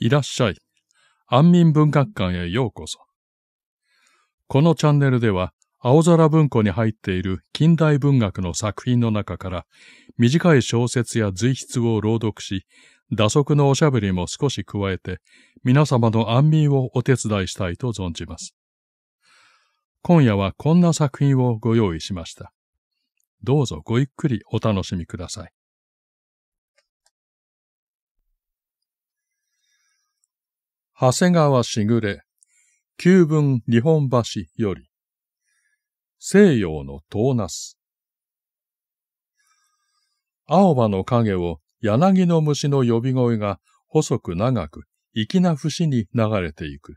いらっしゃい。安民文学館へようこそ。このチャンネルでは、青空文庫に入っている近代文学の作品の中から、短い小説や随筆を朗読し、打足のおしゃべりも少し加えて、皆様の安眠をお手伝いしたいと存じます。今夜はこんな作品をご用意しました。どうぞごゆっくりお楽しみください。長谷川しぐれ、旧文日本橋より、西洋の遠ナス。青葉の影を柳の虫の呼び声が細く長く粋な節に流れていく。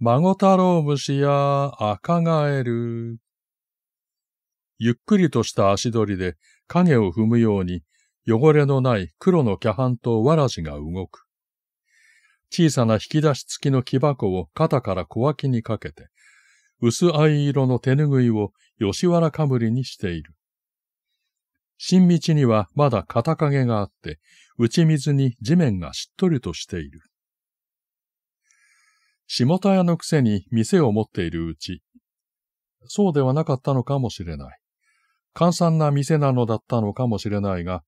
孫太郎虫や赤ガエル。ゆっくりとした足取りで影を踏むように汚れのない黒のキャハンとわらじが動く。小さな引き出し付きの木箱を肩から小脇にかけて、薄藍色の手拭いを吉原かぶりにしている。新道にはまだ片影があって、打ち水に地面がしっとりとしている。下田屋のくせに店を持っているうち、そうではなかったのかもしれない。簡単な店なのだったのかもしれないが、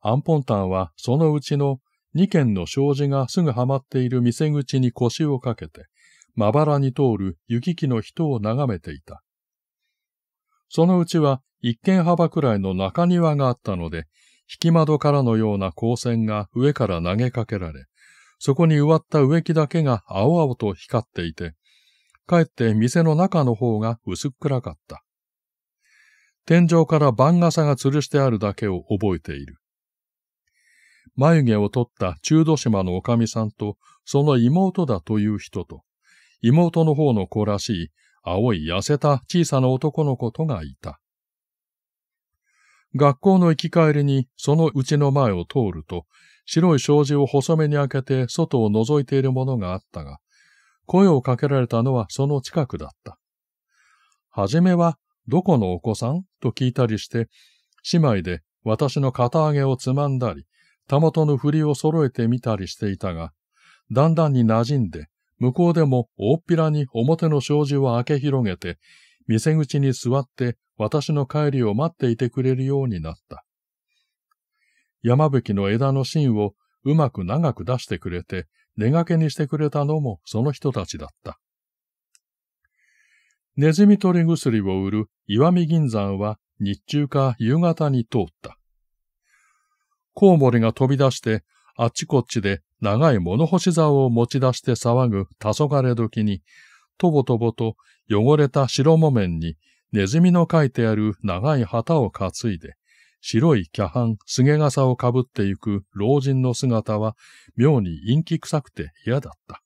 アンポンタンはそのうちの二軒の障子がすぐはまっている店口に腰をかけて、まばらに通る雪木の人を眺めていた。そのうちは一軒幅くらいの中庭があったので、引き窓からのような光線が上から投げかけられ、そこに植わった植木だけが青々と光っていて、かえって店の中の方が薄っ暗かった。天井から番傘が吊るしてあるだけを覚えている。眉毛を取った中土島のおかみさんと、その妹だという人と、妹の方の子らしい、青い痩せた小さな男の子とがいた。学校の行き帰りにそのうちの前を通ると、白い障子を細めに開けて外を覗いているものがあったが、声をかけられたのはその近くだった。はじめは、どこのお子さんと聞いたりして、姉妹で私の肩上げをつまんだり、たもとの振りを揃えてみたりしていたが、だんだんに馴染んで、向こうでも大っぴらに表の障子を開け広げて、店口に座って私の帰りを待っていてくれるようになった。山吹の枝の芯をうまく長く出してくれて、寝がけにしてくれたのもその人たちだった。ネズミ取り薬を売る石見銀山は日中か夕方に通った。コウモリが飛び出して、あっちこっちで長い物干し竿を持ち出して騒ぐ黄昏時に、とぼとぼと汚れた白木綿にネズミの書いてある長い旗を担いで、白いキャハン、すげ傘をかぶってゆく老人の姿は妙に陰気臭くて嫌だった。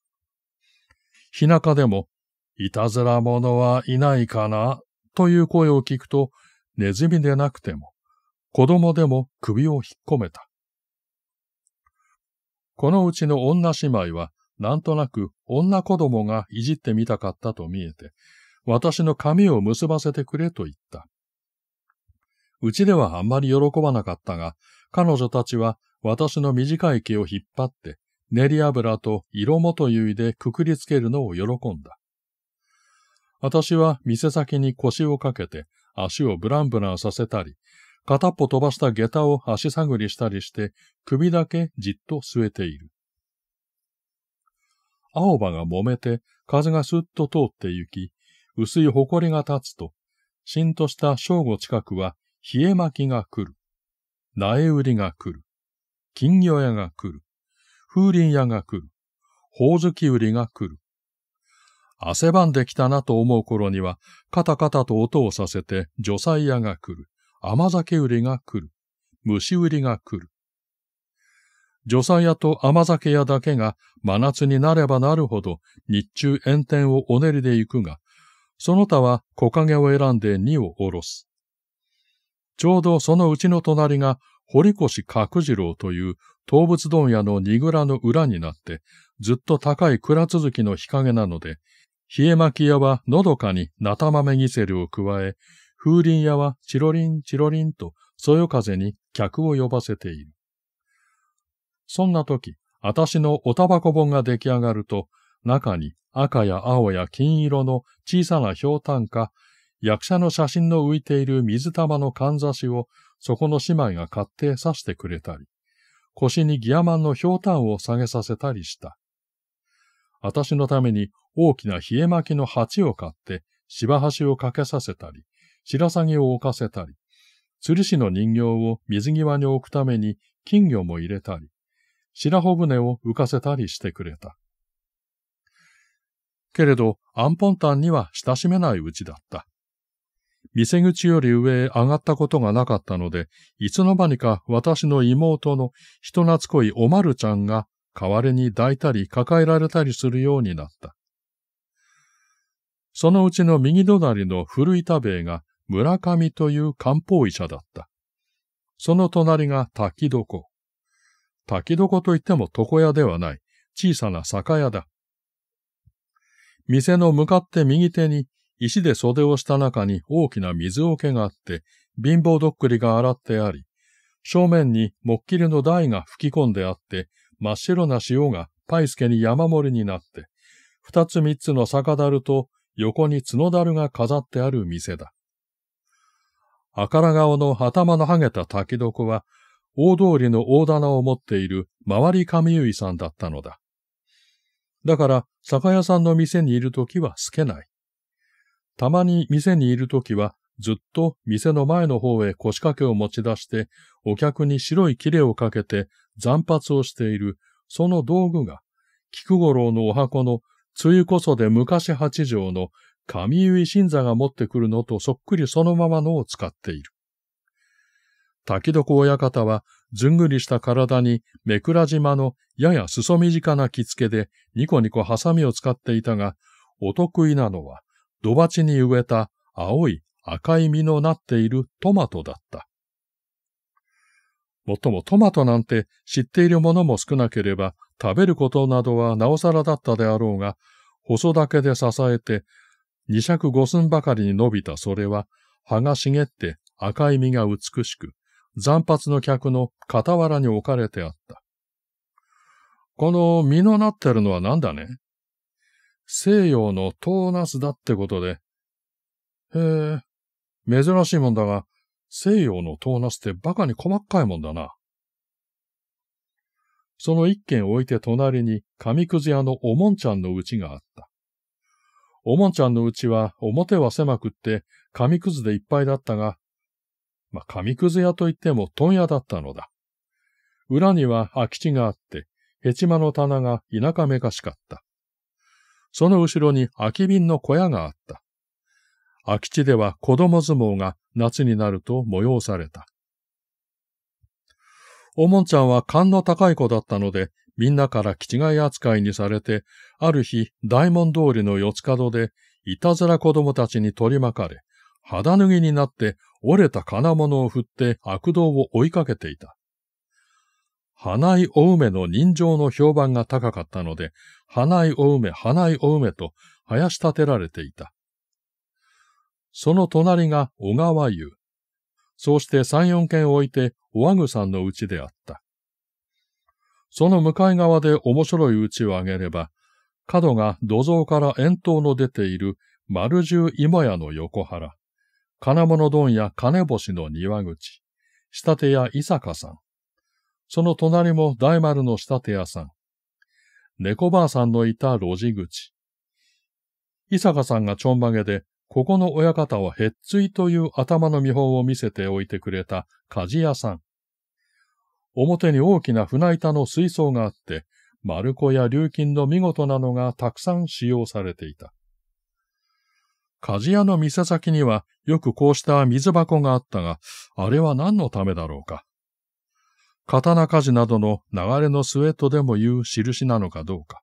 日中でも、いたずら者はいないかなという声を聞くと、ネズミでなくても、子供でも首を引っ込めた。このうちの女姉妹は、なんとなく女子供がいじってみたかったと見えて、私の髪を結ばせてくれと言った。うちではあんまり喜ばなかったが、彼女たちは私の短い毛を引っ張って、練り油と色もとゆいでくくりつけるのを喜んだ。私は店先に腰をかけて足をブランブランさせたり、片っぽ飛ばした下駄を足探りしたりして、首だけじっと据えている。青葉が揉めて、風がすっと通って行き、薄い埃が立つと、しんとした正午近くは、冷え巻きが来る。苗売りが来る。金魚屋が来る。風鈴屋が来る。宝月売りが来る。汗ばんできたなと思う頃には、カタカタと音をさせて、女祭屋が来る。甘酒売りが来る。虫売りが来る。助産屋と甘酒屋だけが真夏になればなるほど日中炎天をおねりで行くが、その他は木陰を選んで荷を下ろす。ちょうどそのうちの隣が堀越角次郎という動物問屋の荷蔵の裏になって、ずっと高い蔵続きの日陰なので、冷え巻き屋はのどかになた豆ギセルを加え、風鈴屋はチロリンチロリンとそよ風に客を呼ばせている。そんな時、私のおタバコ本が出来上がると、中に赤や青や金色の小さなひょうたんか、役者の写真の浮いている水玉のかんざしをそこの姉妹が買って刺してくれたり、腰にギヤマンのひょうたんを下げさせたりした。私のために大きな冷え巻きの鉢を買って、芝橋をかけさせたり、白鷺を置かせたり、釣り師の人形を水際に置くために金魚も入れたり、白穂舟を浮かせたりしてくれた。けれど、アンポンタンには親しめないうちだった。店口より上へ上がったことがなかったので、いつの間にか私の妹の人懐こいおまるちゃんが代わりに抱いたり抱えられたりするようになった。そのうちの右隣の古い田兵衛が村上という漢方医者だった。その隣が滝床。滝床といっても床屋ではない、小さな酒屋だ。店の向かって右手に石で袖をした中に大きな水桶があって、貧乏どっくりが洗ってあり、正面にモッきりの台が吹き込んであって、真っ白な塩がパイスケに山盛りになって、二つ三つの酒樽と横に角樽が飾ってある店だ。赤ら顔の頭のはげた滝床は、大通りの大棚を持っている周り上結さんだったのだ。だから、酒屋さんの店にいるときは透けない。たまに店にいるときは、ずっと店の前の方へ腰掛けを持ち出して、お客に白いキレをかけて、残髪をしている、その道具が、菊五郎のお箱の、つゆこそで昔八条の神結神座が持ってくるのとそっくりそのままのを使っている。滝床親方は、ずんぐりした体に、目倉島のやや裾短な着付けで、ニコニコハサミを使っていたが、お得意なのは、土鉢に植えた青い赤い実のなっているトマトだった。もっともトマトなんて知っているものも少なければ、食べることなどはなおさらだったであろうが、細だけで支えて、二尺五寸ばかりに伸びたそれは、葉が茂って赤い実が美しく、残髪の客の傍らに置かれてあった。この実のなってるのは何だね西洋の唐ナスだってことで。へえ、珍しいもんだが、西洋の唐ナスって馬鹿に細かいもんだな。その一軒置いて隣に、紙くず屋のおもんちゃんの家があった。おもんちゃんのうちは表は狭くって、紙くずでいっぱいだったが、まあ、紙くず屋といっても問屋だったのだ。裏には空き地があって、ヘチマの棚が田舎めかしかった。その後ろに空き瓶の小屋があった。空き地では子供相撲が夏になると催された。おもんちゃんは勘の高い子だったので、みんなから気違い扱いにされて、ある日、大門通りの四つ角で、いたずら子供たちに取り巻かれ、肌脱ぎになって折れた金物を振って悪道を追いかけていた。花井お梅の人情の評判が高かったので、花井お梅、花井お梅と林立てられていた。その隣が小川湯。そうして三四軒置いておわぐさんのうちであった。その向かい側で面白いちをあげれば、角が土蔵から円筒の出ている丸十芋屋の横腹、金物丼や金星の庭口、仕立屋伊坂さん。その隣も大丸の仕立屋さん。猫ばあさんのいた路地口。伊坂さんがちょんまげで、ここの親方をへっついという頭の見本を見せておいてくれた鍛冶屋さん。表に大きな船板の水槽があって、丸子や流金の見事なのがたくさん使用されていた。鍛冶屋の店先にはよくこうした水箱があったが、あれは何のためだろうか。刀鍛冶などの流れのスウェットでも言う印なのかどうか。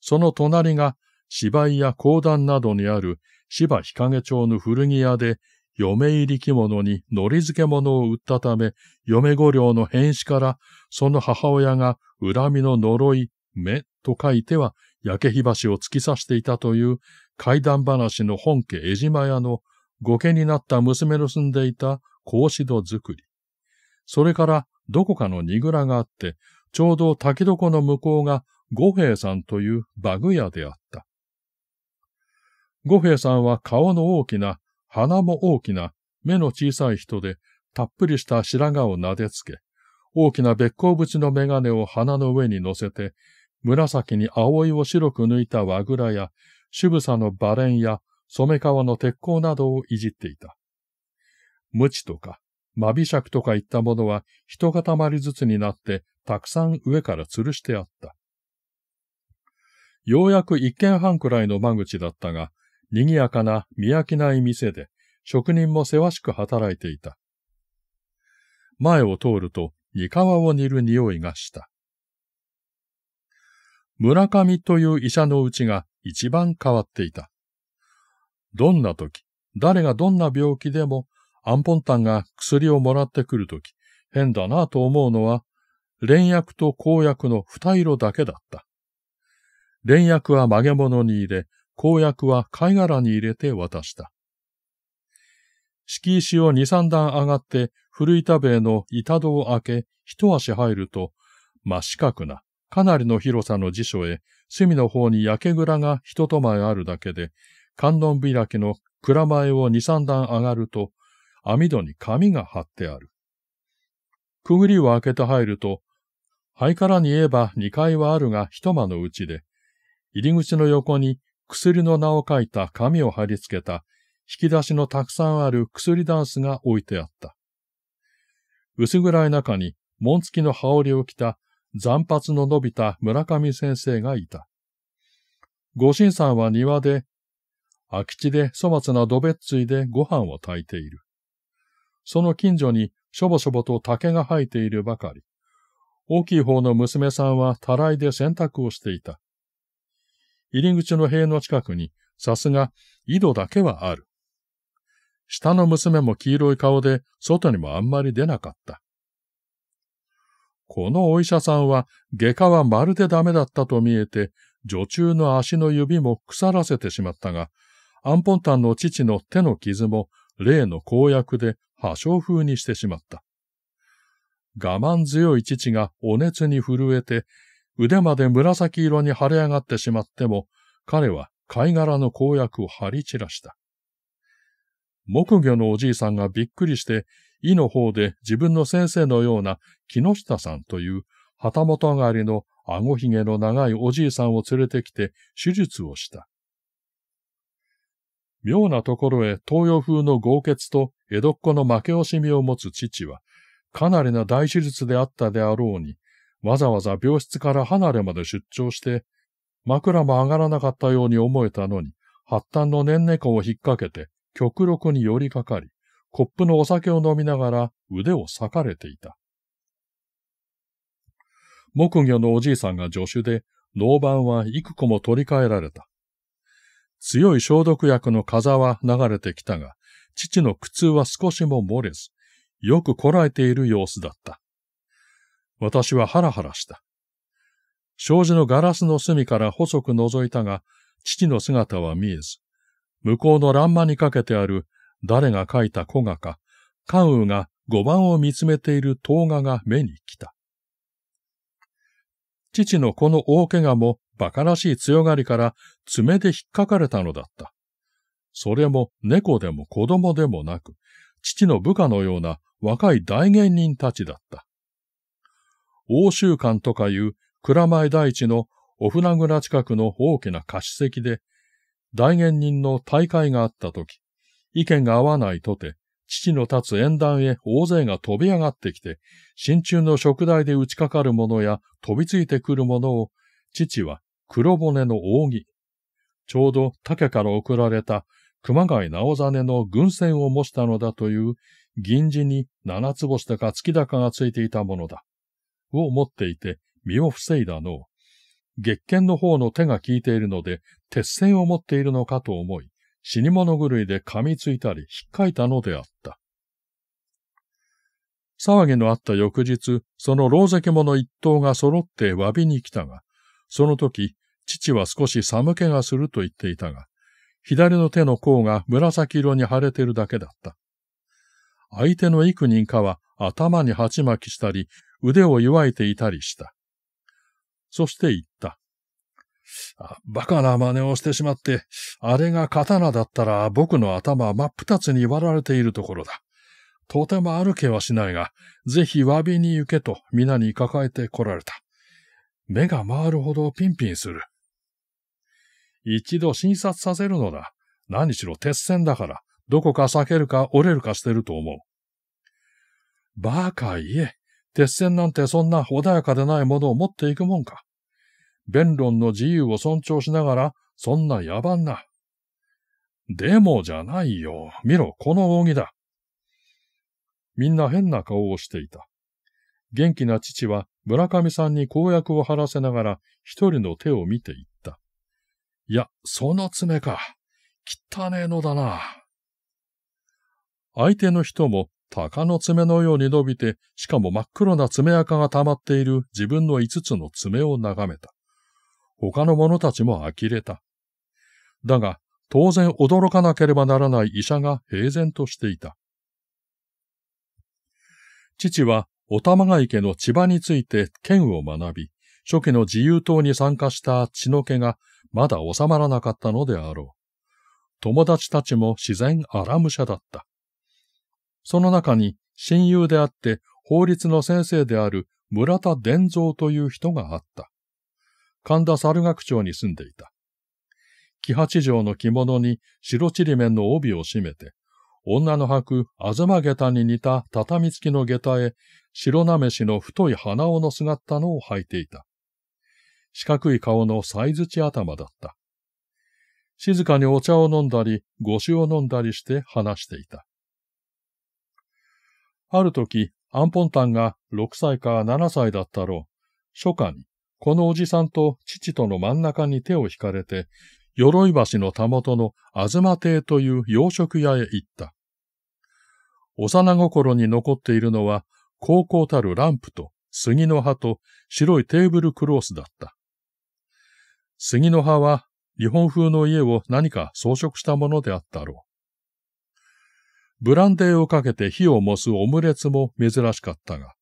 その隣が芝居や講談などにある芝日陰町の古着屋で嫁入り着物に乗りけ物を売ったため、嫁御領の変死から、その母親が恨みの呪い、目と書いては、焼け火橋を突き刺していたという怪談話の本家江島屋の御家になった娘の住んでいた格子戸作り。それからどこかの荷蔵があって、ちょうど滝床の向こうが五平さんというバグ屋であった。五平さんは顔の大きな鼻も大きな、目の小さい人で、たっぷりした白髪をなでつけ、大きなべっ甲縁の眼鏡を鼻の上に乗せて、紫に葵を白く抜いた和倉や、渋さのバレンや、染川の鉄鋼などをいじっていた。無知とか、まびしゃくとかいったものは、一塊ずつになって、たくさん上から吊るしてあった。ようやく一軒半くらいの間口だったが、賑やかな見飽きない店で、職人もせわしく働いていた。前を通ると、煮皮を煮る匂いがした。村上という医者のうちが一番変わっていた。どんな時、誰がどんな病気でも、アンポンタンが薬をもらってくる時、変だなと思うのは、連薬と公薬の二色だけだった。連薬は曲げ物に入れ、公約は貝殻に入れて渡した。敷石を二三段上がって古板塀の板戸を開け、一足入ると、真四角な、かなりの広さの辞書へ、隅の方に焼け蔵が一と前あるだけで、観音開きの蔵前を二三段上がると、網戸に紙が貼ってある。くぐりを開けて入ると、灰からに言えば二階はあるが一間のうちで、入り口の横に薬の名を書いた紙を貼り付けた引き出しのたくさんある薬ダンスが置いてあった。薄暗い中に紋付きの羽織を着た残髪の伸びた村上先生がいた。ご神さんは庭で、空き地で粗末な土べっついでご飯を炊いている。その近所にしょぼしょぼと竹が生えているばかり。大きい方の娘さんはたらいで洗濯をしていた。入り口の塀の近くに、さすが、井戸だけはある。下の娘も黄色い顔で、外にもあんまり出なかった。このお医者さんは、外科はまるでダメだったと見えて、女中の足の指も腐らせてしまったが、アンポンタンの父の手の傷も、例の公約で破傷風にしてしまった。我慢強い父がお熱に震えて、腕まで紫色に腫れ上がってしまっても、彼は貝殻の公約を張り散らした。木魚のおじいさんがびっくりして、井の方で自分の先生のような木下さんという旗本上がりの顎ひげの長いおじいさんを連れてきて手術をした。妙なところへ東洋風の豪傑と江戸っ子の負け惜しみを持つ父は、かなりな大手術であったであろうに、わざわざ病室から離れまで出張して、枕も上がらなかったように思えたのに、発端の年猫を引っ掛けて、極力に寄りかかり、コップのお酒を飲みながら腕を裂かれていた。木魚のおじいさんが助手で、脳板は幾個も取り替えられた。強い消毒薬の風は流れてきたが、父の苦痛は少しも漏れず、よくこらえている様子だった。私はハラハラした。障子のガラスの隅から細く覗いたが、父の姿は見えず、向こうの欄間にかけてある誰が描いた古画か、関羽が五番を見つめている動画が目に来た。父のこの大怪我も馬鹿らしい強がりから爪で引っかかれたのだった。それも猫でも子供でもなく、父の部下のような若い大芸人たちだった。欧州館とかいう蔵前大地のお船倉近くの大きな貸し席で、大元人の大会があった時、意見が合わないとて、父の立つ縁談へ大勢が飛び上がってきて、真鍮の食台で打ちかかるものや飛びついてくるものを、父は黒骨の扇。ちょうど竹から送られた熊谷直真の軍船を模したのだという銀地に七つ星だか月高がついていたものだ。を持っていて身を防いだのを、月剣の方の手が効いているので、鉄線を持っているのかと思い、死に物狂いで噛みついたり、引っかいたのであった。騒ぎのあった翌日、その老関者一頭が揃って詫びに来たが、その時、父は少し寒気がすると言っていたが、左の手の甲が紫色に腫れてるだけだった。相手の幾人かは頭に鉢巻きしたり、腕を祝いていたりした。そして言った。あバカな真似をしてしまって、あれが刀だったら僕の頭真っ二つに割られているところだ。とても歩けはしないが、ぜひ詫びに行けと皆に抱えて来られた。目が回るほどピンピンする。一度診察させるのだ。何しろ鉄線だから、どこか裂けるか折れるかしてると思う。バカ言え。鉄線なんてそんな穏やかでないものを持っていくもんか。弁論の自由を尊重しながら、そんな野蛮な。でもじゃないよ。見ろ、この扇だ。みんな変な顔をしていた。元気な父は村上さんに公約を張らせながら一人の手を見ていった。いや、その爪か。汚ねえのだな。相手の人も鷹の爪のように伸びて、しかも真っ黒な爪垢が溜まっている自分の5つの爪を眺めた。他の者たちも呆れた。だが、当然驚かなければならない医者が平然としていた。父は、お玉が池の千葉について剣を学び、初期の自由党に参加した血の毛がまだ収まらなかったのであろう。友達たちも自然荒武者だった。その中に親友であって法律の先生である村田伝蔵という人があった。神田猿学町に住んでいた。木八条の着物に白ちりめんの帯を締めて、女の履くあずま下駄に似た畳付きの下駄へ白なめしの太い鼻緒のすがったのを履いていた。四角い顔のサイズち頭だった。静かにお茶を飲んだり、ご酒を飲んだりして話していた。ある時、アンポンタンが6歳か7歳だったろう。初夏に、このおじさんと父との真ん中に手を引かれて、鎧橋のたもとの東亭という洋食屋へ行った。幼心に残っているのは、高校たるランプと杉の葉と白いテーブルクロースだった。杉の葉は日本風の家を何か装飾したものであったろう。ブランデーをかけて火を燃すオムレツも珍しかったが、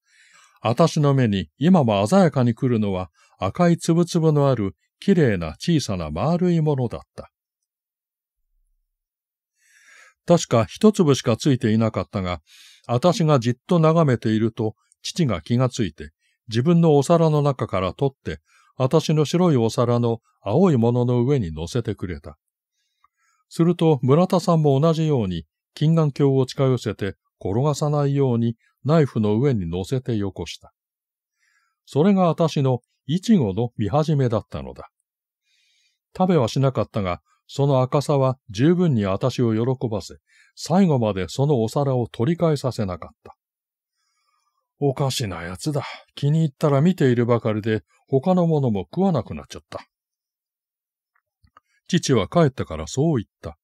私の目に今も鮮やかに来るのは赤いつぶつぶのある綺麗な小さな丸いものだった。確か一粒しかついていなかったが、私がじっと眺めていると父が気がついて、自分のお皿の中から取って、私の白いお皿の青いものの上に乗せてくれた。すると村田さんも同じように金眼鏡を近寄せて転がさないようにナイフの上に乗せてよこした。それが私のイチゴの見始めだったのだ。食べはしなかったが、その赤さは十分に私を喜ばせ、最後までそのお皿を取り返させなかった。おかしなやつだ。気に入ったら見ているばかりで、他のものも食わなくなっちゃった。父は帰ったからそう言った。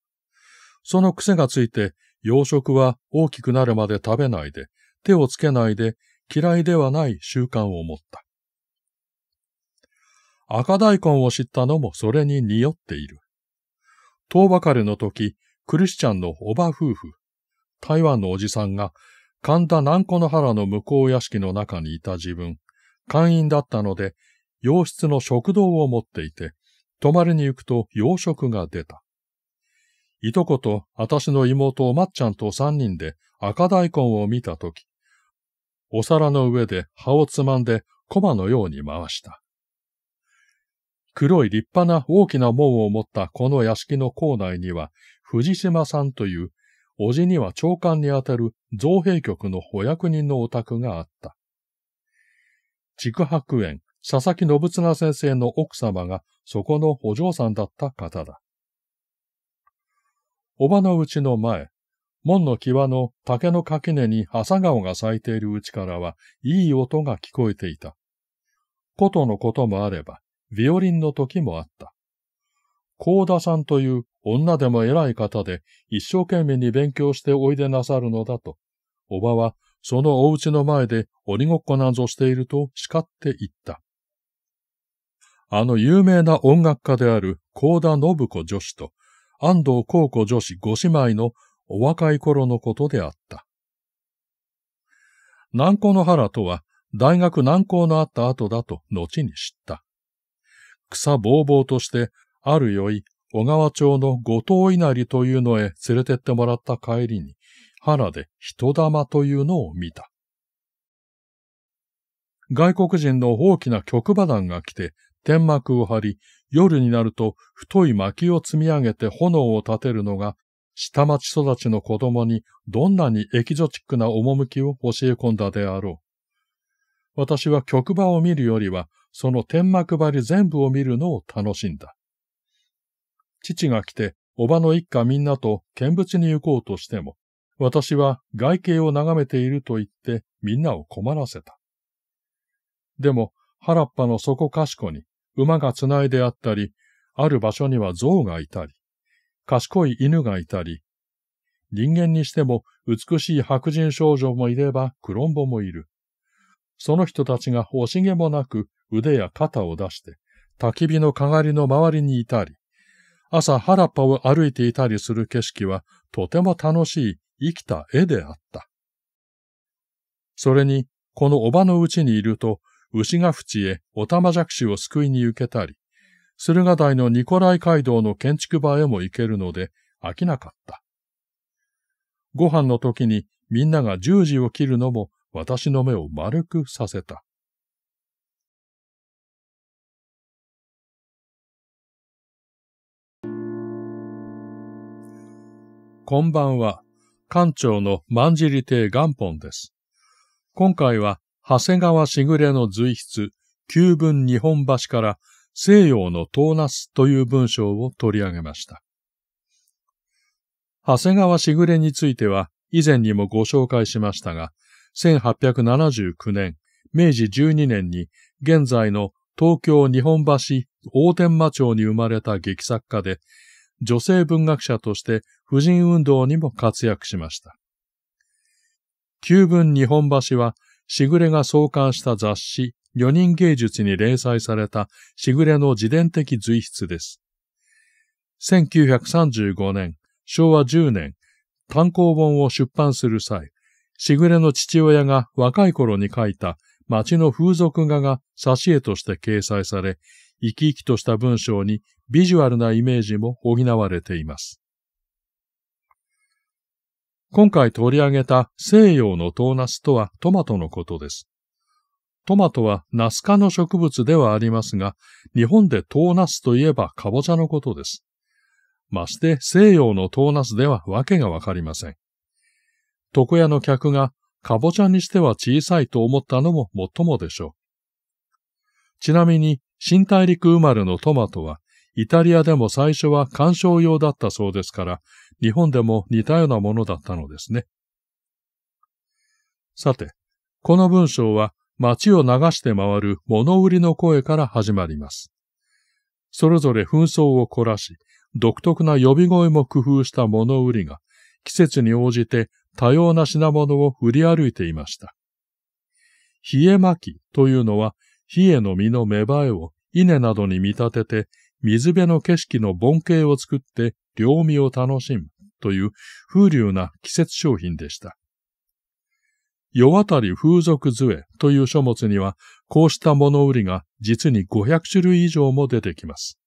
その癖がついて、洋食は大きくなるまで食べないで、手をつけないで、嫌いではない習慣を持った。赤大根を知ったのもそれに匂っている。遠ばかりの時、クリスチャンのおば夫婦、台湾のおじさんが神田南湖の原の向こう屋敷の中にいた自分、会員だったので、洋室の食堂を持っていて、泊まりに行くと洋食が出た。いとこと、あたしの妹をまっちゃんと三人で赤大根を見たとき、お皿の上で葉をつまんでコマのように回した。黒い立派な大きな門を持ったこの屋敷の構内には、藤島さんという、おじには長官にあたる造幣局のお役人のお宅があった。畜白園、佐々木信綱先生の奥様がそこのお嬢さんだった方だ。おばのうちの前、門の際の竹の垣根に朝顔が咲いているうちからは、いい音が聞こえていた。琴のこともあれば、ビオリンの時もあった。高田さんという女でも偉い方で一生懸命に勉強しておいでなさるのだと、おばはそのお家の前で鬼ごっこなんぞしていると叱っていった。あの有名な音楽家である高田信子女子と安藤孝子女子五姉妹のお若い頃のことであった。南高の原とは、大学南高のあった後だと後に知った。草ぼうぼうとして、あるい小川町の五島稲荷というのへ連れてってもらった帰りに、原で人玉というのを見た。外国人の大きな曲馬団が来て、天幕を張り、夜になると太い薪を積み上げて炎を立てるのが、下町育ちの子供にどんなにエキゾチックな趣を教え込んだであろう。私は曲場を見るよりは、その天幕張り全部を見るのを楽しんだ。父が来て、おばの一家みんなと見物に行こうとしても、私は外景を眺めていると言ってみんなを困らせた。でも、原っぱの底かしこに馬がつないであったり、ある場所には象がいたり、賢い犬がいたり、人間にしても美しい白人少女もいればクロンボもいる。その人たちが惜しげもなく腕や肩を出して、焚き火のかがりの周りにいたり、朝原っぱを歩いていたりする景色はとても楽しい生きた絵であった。それに、このおばのうちにいると牛ヶ淵へおたまじゃくしを救いに行けたり、駿河台のニコライ街道の建築場へも行けるので飽きなかった。ご飯の時にみんなが十字を切るのも私の目を丸くさせた。こんばんは。館長の万尻亭元本です。今回は長谷川しぐれの随筆、旧文日本橋から西洋のトーナスという文章を取り上げました。長谷川しぐれについては以前にもご紹介しましたが、1879年、明治12年に現在の東京日本橋大天間町に生まれた劇作家で、女性文学者として婦人運動にも活躍しました。旧文日本橋はしぐれが創刊した雑誌、女人芸術に連載されたしぐれの自伝的随筆です。1935年、昭和10年、単行本を出版する際、しぐれの父親が若い頃に書いた町の風俗画が挿絵として掲載され、生き生きとした文章にビジュアルなイメージも補われています。今回取り上げた西洋のトーナスとはトマトのことです。トマトはナス科の植物ではありますが、日本でトーナスといえばカボチャのことです。まして西洋のトーナスではわけがわかりません。床屋の客がカボチャにしては小さいと思ったのももっともでしょう。ちなみに新大陸生まれのトマトはイタリアでも最初は観賞用だったそうですから、日本でも似たようなものだったのですね。さて、この文章は街を流して回る物売りの声から始まります。それぞれ紛争を凝らし、独特な呼び声も工夫した物売りが、季節に応じて多様な品物を売り歩いていました。冷え巻きというのは、冷えの実の芽生えを稲などに見立てて、水辺の景色の盆景を作って両身を楽しむという風流な季節商品でした。世渡り風俗杖という書物には、こうした物売りが実に500種類以上も出てきます。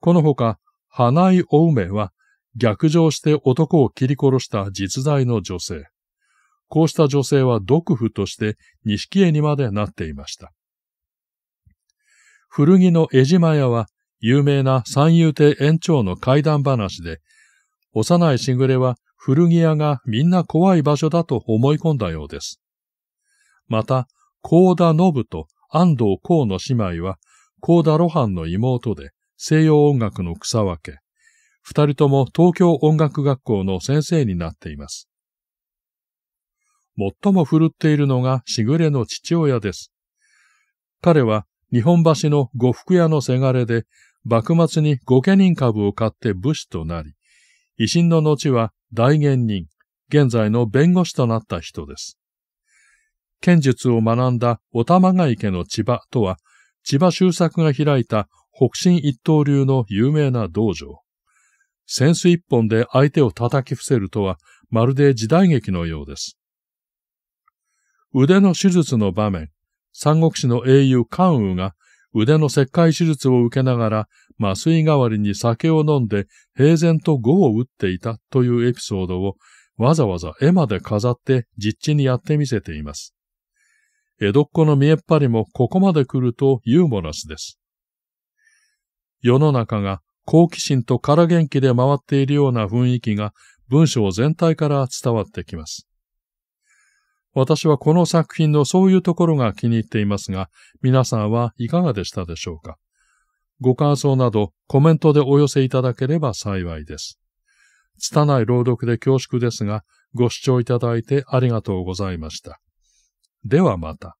このほか、花井お梅は、逆上して男を切り殺した実在の女性。こうした女性は毒婦として錦絵にまでなっていました。古着の江島屋は有名な三遊亭園長の怪談話で、幼いしぐれは古着屋がみんな怖い場所だと思い込んだようです。また、高田信と安藤幸の姉妹は、高田露伴の妹で西洋音楽の草分け。二人とも東京音楽学校の先生になっています。最も振るっているのがしぐれの父親です。彼は日本橋の呉服屋のせがれで、幕末に御家人株を買って武士となり、維新の後は大元人、現在の弁護士となった人です。剣術を学んだお玉が池の千葉とは、千葉周作が開いた北進一刀流の有名な道場。扇子一本で相手を叩き伏せるとは、まるで時代劇のようです。腕の手術の場面、三国志の英雄関羽が腕の切開手術を受けながら麻酔代わりに酒を飲んで平然と碁を打っていたというエピソードをわざわざ絵まで飾って実地にやってみせています。江戸っ子の見えっ張りもここまで来るとユーモラスです。世の中が好奇心と空元気で回っているような雰囲気が文章全体から伝わってきます。私はこの作品のそういうところが気に入っていますが、皆さんはいかがでしたでしょうかご感想などコメントでお寄せいただければ幸いです。拙い朗読で恐縮ですが、ご視聴いただいてありがとうございました。ではまた。